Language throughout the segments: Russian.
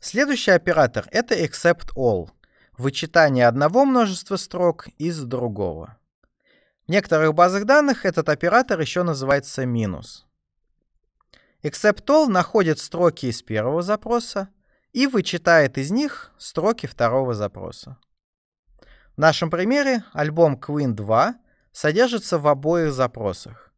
Следующий оператор — это except all. Вычитание одного множества строк из другого. В некоторых базах данных этот оператор еще называется минус. Except all находит строки из первого запроса и вычитает из них строки второго запроса. В нашем примере альбом Queen 2 содержится в обоих запросах.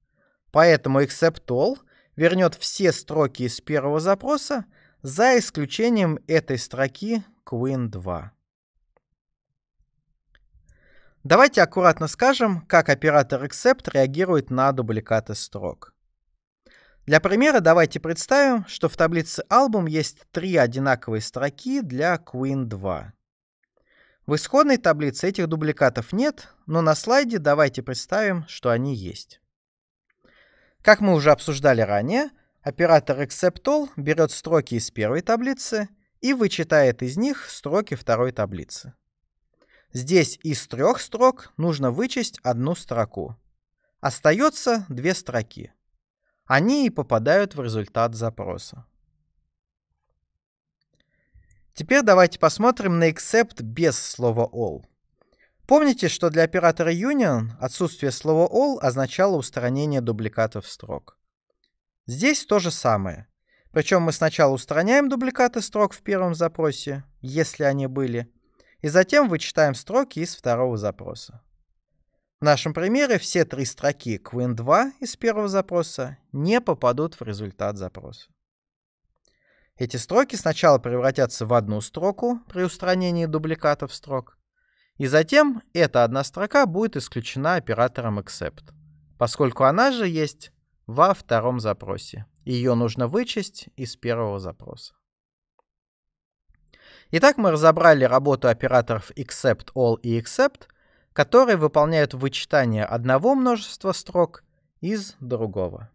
Поэтому except all вернет все строки из первого запроса, за исключением этой строки Queen 2. Давайте аккуратно скажем, как оператор except реагирует на дубликаты строк. Для примера давайте представим, что в таблице album есть три одинаковые строки для Queen 2. В исходной таблице этих дубликатов нет, но на слайде давайте представим, что они есть. Как мы уже обсуждали ранее, Оператор acceptall берет строки из первой таблицы и вычитает из них строки второй таблицы. Здесь из трех строк нужно вычесть одну строку. Остается две строки. Они и попадают в результат запроса. Теперь давайте посмотрим на except без слова all. Помните, что для оператора union отсутствие слова all означало устранение дубликатов строк. Здесь то же самое. Причем мы сначала устраняем дубликаты строк в первом запросе, если они были, и затем вычитаем строки из второго запроса. В нашем примере все три строки Queen2 из первого запроса не попадут в результат запроса. Эти строки сначала превратятся в одну строку при устранении дубликатов строк, и затем эта одна строка будет исключена оператором except, поскольку она же есть во втором запросе. Ее нужно вычесть из первого запроса. Итак, мы разобрали работу операторов except all и except, которые выполняют вычитание одного множества строк из другого.